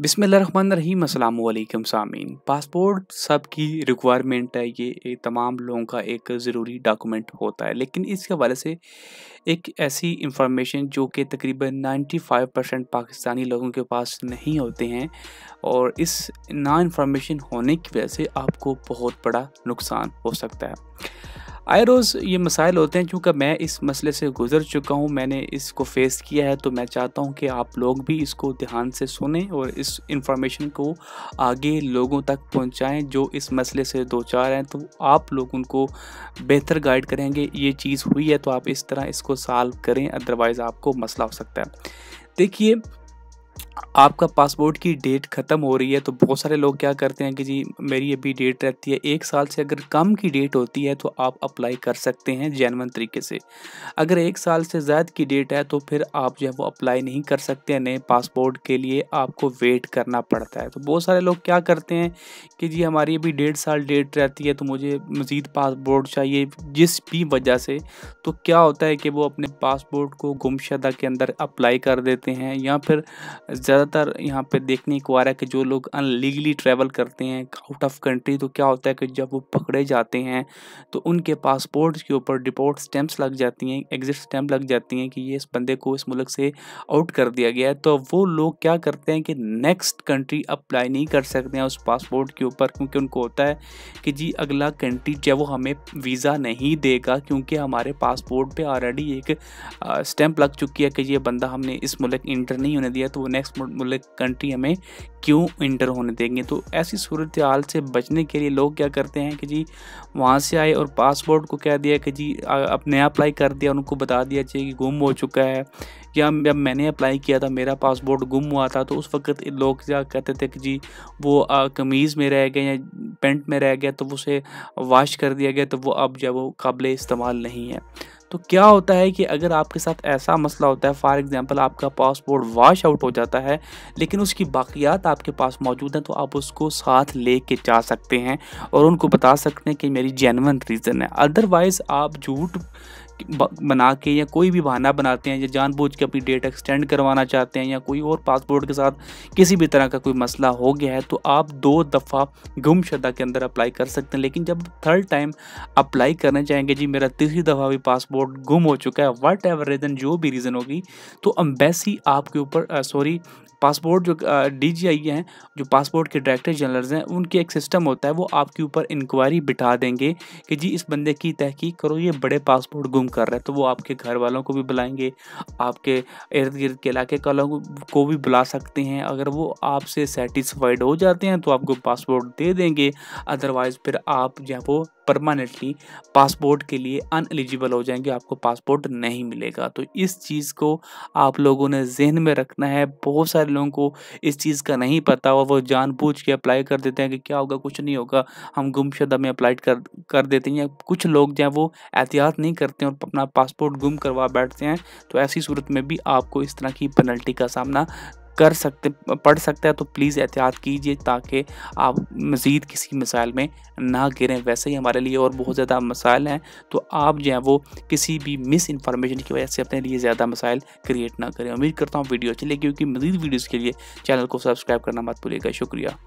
बिसमीम अल्लाम सामीन पासपोर्ट सब की रिक्वायरमेंट है ये तमाम लोगों का एक ज़रूरी डॉक्यूमेंट होता है लेकिन इसके हवाले से एक ऐसी इंफॉर्मेशन जो कि तकरीबन 95 परसेंट पाकिस्तानी लोगों के पास नहीं होते हैं और इस ना इंफॉर्मेशन होने की वजह से आपको बहुत बड़ा नुकसान हो सकता है आए रोज़ ये मसाइल होते हैं क्योंकि मैं इस मसले से गुजर चुका हूँ मैंने इसको फेस किया है तो मैं चाहता हूँ कि आप लोग भी इसको ध्यान से सुने और इस इंफॉर्मेशन को आगे लोगों तक पहुँचाएँ जो इस मसले से दो चार हैं तो आप लोग उनको बेहतर गाइड करेंगे ये चीज़ हुई है तो आप इस तरह इसको सॉल्व करें अदरवाइज़ आपको मसला हो सकता है देखिए आपका पासपोर्ट की डेट ख़त्म हो रही है तो बहुत सारे लोग क्या करते हैं कि जी मेरी अभी डेट रहती है एक साल से अगर कम की डेट होती है तो आप अप्लाई कर सकते हैं जैनवन तरीके से अगर एक साल से ज़्यादा की डेट है तो फिर आप जो है वो अप्लाई नहीं कर सकते नए पासपोर्ट के लिए आपको वेट करना पड़ता है तो बहुत सारे लोग क्या करते हैं कि जी हमारी अभी डेढ़ साल डेट रहती है तो मुझे मज़ीद पासपोर्ट चाहिए जिस भी वजह से तो क्या होता है कि वो अपने पासपोर्ट को गुमशदा के अंदर अप्लाई कर देते हैं या फिर ज़्यादा ज़्यादातर यहाँ पे देखने को आ रहा है कि जो लोग अनलीगली ट्रैवल करते हैं आउट ऑफ कंट्री तो क्या होता है कि जब वो पकड़े जाते हैं तो उनके पासपोर्ट के ऊपर डिपोर्ट स्टैम्प्स लग जाती हैं एग्ज़िट स्टैम्प लग जाती हैं कि ये इस बंदे को इस मुल्क से आउट कर दिया गया है तो वो लोग क्या करते हैं कि नेक्स्ट कंट्री अप्लाई नहीं कर सकते हैं उस पासपोर्ट के ऊपर क्योंकि उनको होता है कि जी अगला कंट्री जब वो हमें वीज़ा नहीं देगा क्योंकि हमारे पासपोर्ट पर ऑलरेडी एक स्टैंप लग चुकी है कि ये बंदा हमने इस मुल्क इंटर नहीं होने दिया तो वो नेक्स्ट मतलब कंट्री हमें क्यों इंटर होने देंगे तो ऐसी सूरत हाल से बचने के लिए लोग क्या करते हैं कि जी वहाँ से आए और पासपोर्ट को कह दिया कि जी अब नया अप्लाई कर दिया उनको बता दिया चाहिए कि गुम हो चुका है या जब मैंने अप्लाई किया था मेरा पासपोर्ट गुम हुआ था तो उस वक्त लोग क्या कहते थे कि जी वो कमीज़ में रह गए या पेंट में रह गया तो उसे वाश कर दिया गया तो वो अब जब वो काबिल इस्तेमाल नहीं है तो क्या होता है कि अगर आपके साथ ऐसा मसला होता है फॉर एग्ज़ाम्पल आपका पासपोर्ट वाश आउट हो जाता है लेकिन उसकी बाक़ियात आपके पास मौजूद हैं तो आप उसको साथ ले जा सकते हैं और उनको बता सकते हैं कि मेरी जेनवन रीज़न है अदरवाइज़ आप झूठ बना के या कोई भी बहाना बनाते हैं या जानबूझ के अपनी डेट एक्सटेंड करवाना चाहते हैं या कोई और पासपोर्ट के साथ किसी भी तरह का कोई मसला हो गया है तो आप दो दफ़ा गुमशुदा के अंदर अप्लाई कर सकते हैं लेकिन जब थर्ड टाइम अप्लाई करना चाहेंगे जी मेरा तीसरी दफ़ा भी पासपोर्ट गुम हो चुका है वट एवर रीज़न जो भी रीज़न होगी तो अम्बेसी आपके ऊपर सॉरी पासपोर्ट जो डी जी आई हैं जो पासपोर्ट के डायरेक्टर जनरल्स हैं उनके एक सिस्टम होता है वो आपके ऊपर इंक्वायरी बिठा देंगे कि जी इस बंदे की तहकीक करो ये बड़े पासपोर्ट गुम कर रहे हैं तो वो आपके घर वालों को भी बुलाएंगे आपके इर्द गिर्द के इलाके वालों को भी बुला सकते हैं अगर वो आपसे सेटिस्फाइड हो जाते हैं तो आपको पासपोर्ट दे देंगे अदरवाइज़ फिर आप जो है वो परमानेंटली पासपोर्ट के लिए अन एलिजिबल हो जाएंगे आपको पासपोर्ट नहीं मिलेगा तो इस चीज़ को आप लोगों ने जहन में रखना है बहुत सारे लोगों को इस चीज़ का नहीं पता और वो जानबूझ के अप्लाई कर देते हैं कि क्या होगा कुछ नहीं होगा हम गुमशुदा में अप्लाई कर कर देते हैं कुछ लोग जो वो एहतियात नहीं करते हैं और अपना पासपोर्ट गुम करवा बैठते हैं तो ऐसी सूरत में भी आपको इस तरह की पेनल्टी का सामना कर सकते पढ़ सकता है तो प्लीज़ एहतियात कीजिए ताकि आप मज़ीद किसी मिसाइल में ना गिरें वैसे ही हमारे लिए और बहुत ज़्यादा मसाइल हैं तो आप जो है वो किसी भी मिस इन्फॉर्मेशन की वजह से अपने लिए ज़्यादा मसाइल क्रिएट ना करें उम्मीद करता हूँ वीडियो अच्छी लगी क्योंकि मज़ीद वीडियोज़ के लिए चैनल को सब्सक्राइब करना मत भूलिएगा शुक्रिया